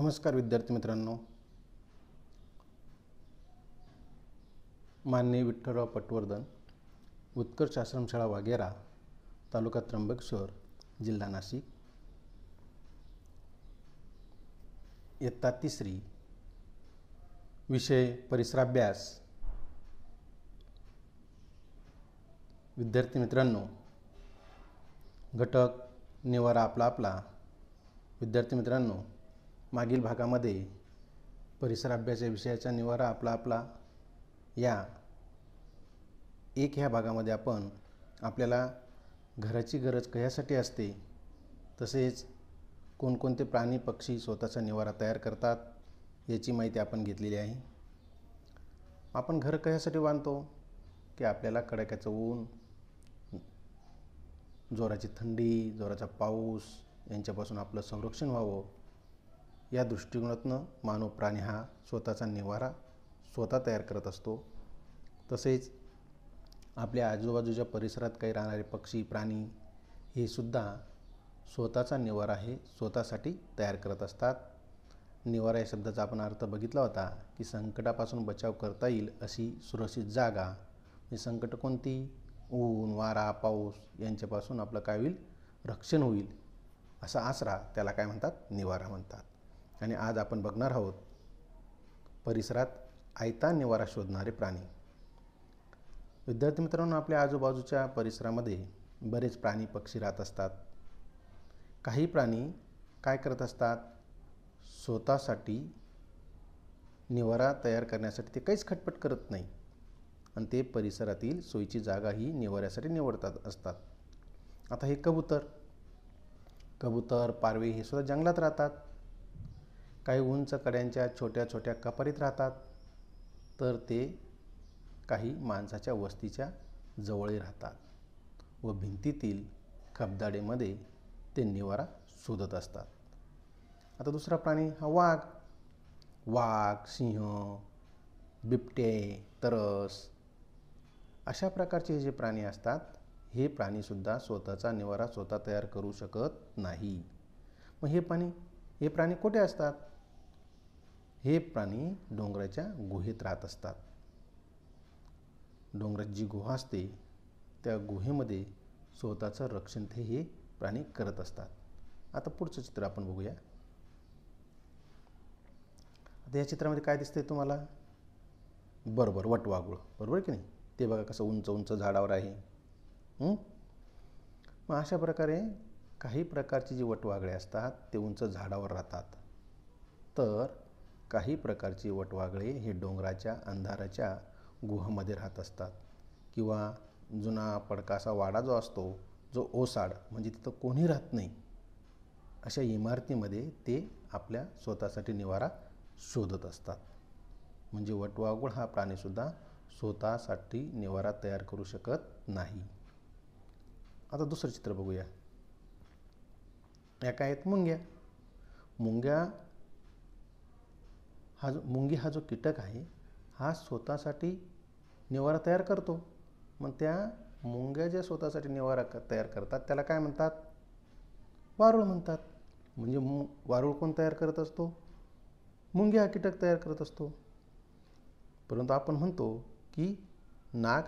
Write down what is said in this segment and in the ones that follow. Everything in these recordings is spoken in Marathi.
नमस्कार विद्यार्थी मित्रांनो माननीय विठ्ठलराव पटवर्धन उत्कर्ष आश्रमशाळा वागेरा तालुका त्र्यंबकेश्वर जिल्हा नाशिक इयत्ता तिसरी विषय परिसराभ्यास विद्यार्थी मित्रांनो घटक निवारा आपला आपला विद्यार्थी मित्रांनो मागील भागामध्ये परिसर अभ्यास या विषयाचा निवारा आपला आपला या एक ह्या भागामध्ये आपण आपल्याला घराची गरज कशासाठी असते तसेच कोणकोणते प्राणी पक्षी स्वतःचा निवारा तयार करतात याची माहिती आपण घेतलेली आहे आपण घर कशासाठी बांधतो की आपल्याला कडाक्याचं ऊन जोराची थंडी जोराचा पाऊस यांच्यापासून आपलं संरक्षण व्हावं या दृष्टिकोनातून मानव प्राणी हा स्वतःचा निवारा स्वतः तयार करत असतो तसेच आपल्या आजूबाजूच्या परिसरात काही राहणारे पक्षी प्राणी हे सुद्धा स्वतःचा निवारा हे स्वतःसाठी तयार करत असतात निवारा या शब्दाचा आपण अर्थ बघितला होता की संकटापासून बचाव करता येईल अशी सुरक्षित जागा म्हणजे संकट कोणती ऊन वारा पाऊस यांच्यापासून आपलं काय होईल रक्षण होईल असा आसरा त्याला काय म्हणतात निवारा म्हणतात आणि आज आपण बघणार आहोत परिसरात आयता निवारा शोधणारे प्राणी विद्यार्थी मित्रांनो आपल्या आजूबाजूच्या परिसरामध्ये बरेच प्राणी पक्षी राहत असतात काही प्राणी काय करत असतात स्वतःसाठी निवारा तयार करण्यासाठी ते काहीच खटपट करत नाही आणि ते परिसरातील सोयीची जागाही निवाऱ्यासाठी निवडतात असतात आता हे कबूतर कबूतर पारवे हे सुद्धा जंगलात राहतात काही उंच कड्यांच्या छोट्या छोट्या कपारीत राहतात तर ते काही माणसाच्या वस्तीच्या जवळी राहतात व भिंतीतील खबदाडेमध्ये ते निवारा शोधत असतात आता दुसरा प्राणी हा वाघ वाघ सिंह बिबटे तरस अशा प्रकारचे जे प्राणी असतात हे प्राणीसुद्धा स्वतःचा निवारा स्वतः तयार करू शकत नाही मग हे प्राणी हे प्राणी कुठे असतात हे प्राणी डोंगराच्या गुहेत राहत असतात डोंगरात जी गुहा असते त्या गुहेमध्ये स्वतःचं रक्षण ते हे प्राणी करत असतात आता पुढचं चित्र आपण बघूया आता या चित्रामध्ये काय दिसतंय तुम्हाला बरोबर वटवागुळ बरोबर की नाही ते बघा कसं उंच उंच झाडावर आहे मग अशा प्रकारे काही प्रकारची जी वटवागळे असतात ते उंच झाडावर राहतात तर काही प्रकारची वटवागळे हे डोंगराच्या अंधाराच्या गुहामध्ये राहत असतात किंवा जुना पडकासा वाडा जो असतो जो ओसाड म्हणजे तिथं कोणी राहत नाही अशा इमारतीमध्ये ते आपल्या स्वतःसाठी निवारा शोधत असतात म्हणजे वटवागुळ हा प्राणीसुद्धा स्वतःसाठी निवारा तयार करू शकत नाही आता दुसरं चित्र बघूया या काय आहेत मुंग्या मुंग्या हा जो मुंगी हा जो कीटक आहे हा स्वतःसाठी निवारा तयार करतो मग त्या मुंग्या ज्या स्वतःसाठी निवारा तयार करतात त्याला काय म्हणतात वारूळ म्हणतात म्हणजे मु वारूळ कोण तयार करत असतो मुंगी हा कीटक तयार करत असतो परंतु आपण म्हणतो की नाग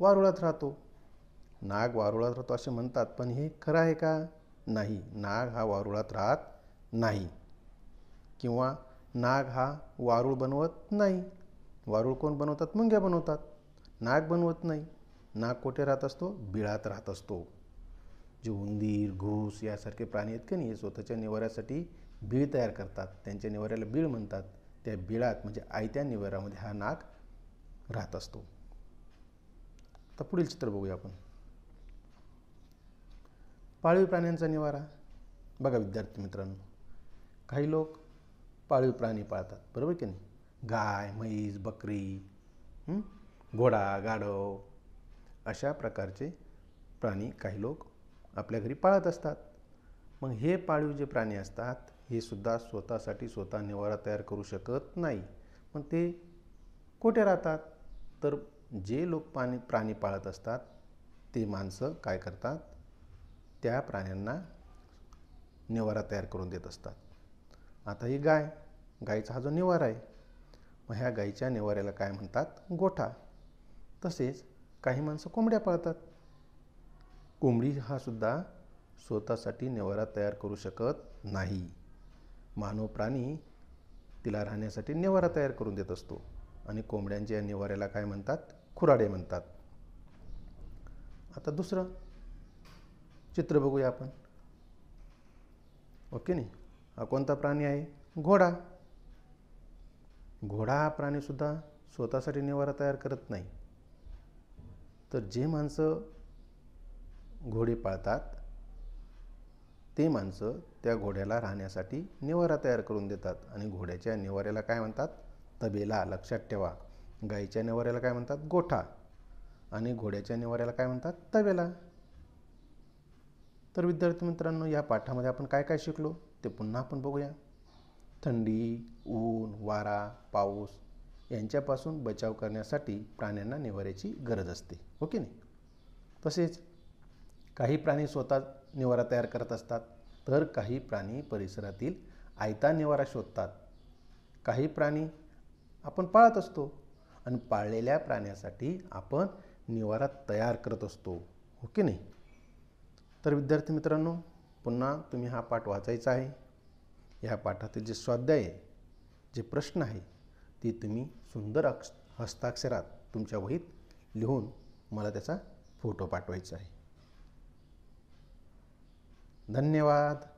वारुळात राहतो नाग वारुळात राहतो असे म्हणतात पण हे खरं आहे का नाही नाग हा वारुळात राहत नाही किंवा नाग हा वारूळ बनवत नाही वारूळ कोण बनवतात मुंग्या बनवतात नाग बनवत नाही नाग कोठे राहत असतो बिळात राहत असतो जे उंदीर घूस यासारखे प्राणी आहेत की नाही हे स्वतःच्या निवाऱ्यासाठी बीळ तयार करतात त्यांच्या निवाऱ्याला बीळ म्हणतात त्या बिळात म्हणजे आयत्या निवाऱ्यामध्ये हा नाग राहत असतो आता पुढील चित्र बघूया आपण पाळीव प्राण्यांचा निवारा बघा विद्यार्थी मित्रांनो काही लोक पाळीव प्राणी पाळतात बरोबर की नाही गाय म्हैस बकरी घोडा गाढव अशा प्रकारचे प्राणी काही लोक आपल्या घरी पाळत असतात मग हे पाळीव जे प्राणी असतात हे सुद्धा स्वतःसाठी स्वतः निवारा तयार करू शकत नाही मग ते कोठे राहतात तर जे लोक पाणी प्राणी पाळत असतात ते माणसं काय करतात त्या प्राण्यांना निवारा तयार करून देत असतात आता ही गाय गाईचा हा जो निवारा आहे मग ह्या गाईच्या निवाऱ्याला काय म्हणतात गोठा तसेच काही माणसं कोंबड्या पाळतात कोंबडी हा सुद्धा स्वतःसाठी निवारा तयार करू शकत नाही मानव प्राणी तिला राहण्यासाठी निवारा तयार करून देत असतो आणि कोंबड्यांच्या या निवाऱ्याला काय म्हणतात खुराडे म्हणतात आता दुसरं चित्र बघूया आपण ओके नाही हा कोणता प्राणी आहे घोडा घोडा हा प्राणीसुद्धा स्वतःसाठी निवारा तयार करत नाही तर जे माणसं घोडे पाळतात ते माणसं त्या घोड्याला राहण्यासाठी निवारा तयार करून देतात आणि घोड्याच्या निवाऱ्याला काय म्हणतात तबेला लक्षात ठेवा गाईच्या निवाऱ्याला काय म्हणतात गोठा आणि घोड्याच्या निवाऱ्याला काय म्हणतात तबेला तर विद्यार्थी मित्रांनो या पाठामध्ये आपण काय काय शिकलो ते पुन्हा आपण बघूया थंडी ऊन वारा पाऊस यांच्यापासून बचाव करण्यासाठी प्राण्यांना निवाऱ्याची गरज असते ओके हो नाही तसेच काही प्राणी स्वतः निवारा तयार करत असतात तर काही प्राणी परिसरातील आयता निवारा शोधतात काही प्राणी आपण पाळत असतो आणि पाळलेल्या प्राण्यासाठी आपण निवारा तयार करत असतो ओके हो नाही तर विद्यार्थी मित्रांनो पुन्हा तुम्ही हा पाठ वाचायचा आहे या पाठातील जे स्वाध्याय आहे जे प्रश्न आहे ते तुम्ही सुंदर अक्ष हस्ताक्षरात तुमच्या वहीत लिहून मला त्याचा फोटो पाठवायचा आहे धन्यवाद